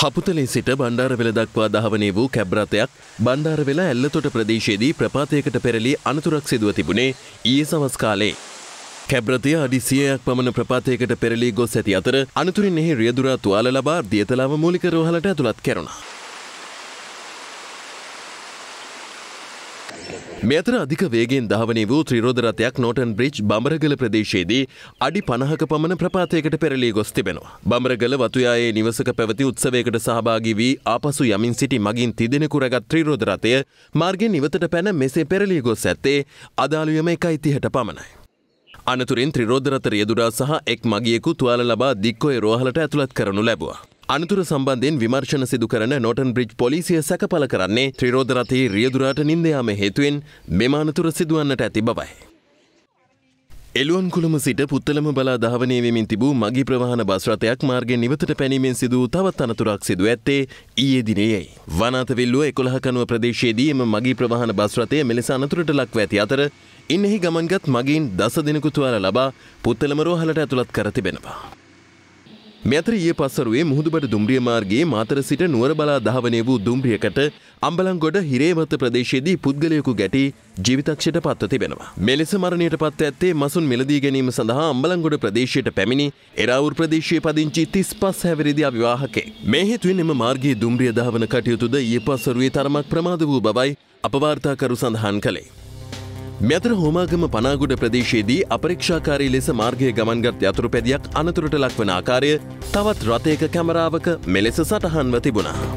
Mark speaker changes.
Speaker 1: හපුතලින් සිට බණ්ඩාරවෙල දක්වා දහවනේ වූ කැබ්රතයක් බණ්ඩාරවෙල ඇල්ලතොට ප්‍රදේශයේදී ප්‍රපාතයකට පෙරලි අනතුරක් සිදුව තිබුණේ ඊයේ සවස්කාලේ. කැබ්‍රතය අඩි සියයක් පමණ ප්‍රපාතයකට පෙරලි ගොස් ඇති අතර අනතුරින් එහි රියදුරා තුවාල ලබා දියතලාව මූලික රෝහලට ඇතුළත් කෙරුණා. මෙතර අධික වේගෙන් දහවනි වූ ත්‍රිරෝධරතයක් නෝටන් බ්‍රිජ් බඹරගල ප්‍රදේශයේදී අඩි පණහක පමණ ප්‍රපාතයකට පෙරලී ගොස් තිබෙනවා. බඹරගල වතුයායේ නිවසක පැවති උත්සවයකට සහභාගී වී ආපසු යමින් සිටි මගින් තිදෙනෙකු රැගත් ත්‍රිරෝධරතය මාර්ගෙන් නිවතට පැන මෙසේ පෙරලී ගොස් ඇත්තේ අදාළුයම එකයි තිහට පමණයි. අනතුරින් ත්‍රිරෝධරත රියදුරා සහ එක් මගියෙකු තුවාල ලබා දික්කොය රෝහලට ඇතුළත් කරනු ලැබුවා. අනතුර සම්බන්ධයෙන් විමර්ශන සිදු කරන නොටන් බ්‍රිජ් පොලිසිය සැකපල කරන්නේ ත්‍රරෝධරතයේ රියදුරාට නින්දයාම හේතුවෙන් මෙම අනතුර සිදුවන්නට ඇති බවයි. එලුවන් කුළම සිට පුත්තලම බලා දහවනයවෙමින් තිබූ මගි ප්‍රවාහන බස්රතයක් මාර්ගෙන් නිවතට පැනීමෙන් සිදූ තවත් අනතුරක් සිදු ඇත්තේ ඊයේ දිනයයි. වනාතවෙල්ලුව එකොළහකනුව ප්‍රදේශයේදී එම මගී ප්‍රවාහන බස්රතය මෙලෙස අනතුරට ලක්ව ඇති අතර ඉන්නෙහි ගමන්ගත් මගින් දස දෙනකුතුවාල ලබා පුත්තලම රෝහලට ඇතුළත් කර තිබෙනවා. මෙතර ඊයේ පස්වරුවේ මුහුදුබඩ දුම්රිය මාර්ගයේ මාතර සිට නුවර බලා ධාවනය වූ දුම්රියකට අම්බලන්ගොඩ හිරේමත ප්‍රදේශයේදී පුද්ගලයෙකු ගැටි ජීවිතක්ෂයට පත්ව තිබෙනවා. මෙලෙස මරණයට පත් ඇත්තේ මසුන් මිලදී ගැනීම සඳහා අම්බලන්ගොඩ ප්‍රදේශයට පැමිණි එරාවුර් ප්‍රදේශයේ පදිංචි 35 හැවිරිදි අවිවාහකෙක්. මේ හේතුවෙන් එම මාර්ගයේ දුම්රිය ධාවන කටයුතුද ඊයේ පස්වරුවේ තරමක් ප්‍රමාද වූ බවයි අපවාර්තාකරු සඳහන් කළේ. මෙතර හෝමාගම පනාගුඩ ප්‍රදේශයේදී අපරක්ෂාකාරී ලෙස මාර්ගය ගමන්ගත් යතුරු පැදියක් අනතුරට ලක්වන ආකාරය තවත් රථයක කැමරාවක මෙලෙස සටහන්ව තිබුණා.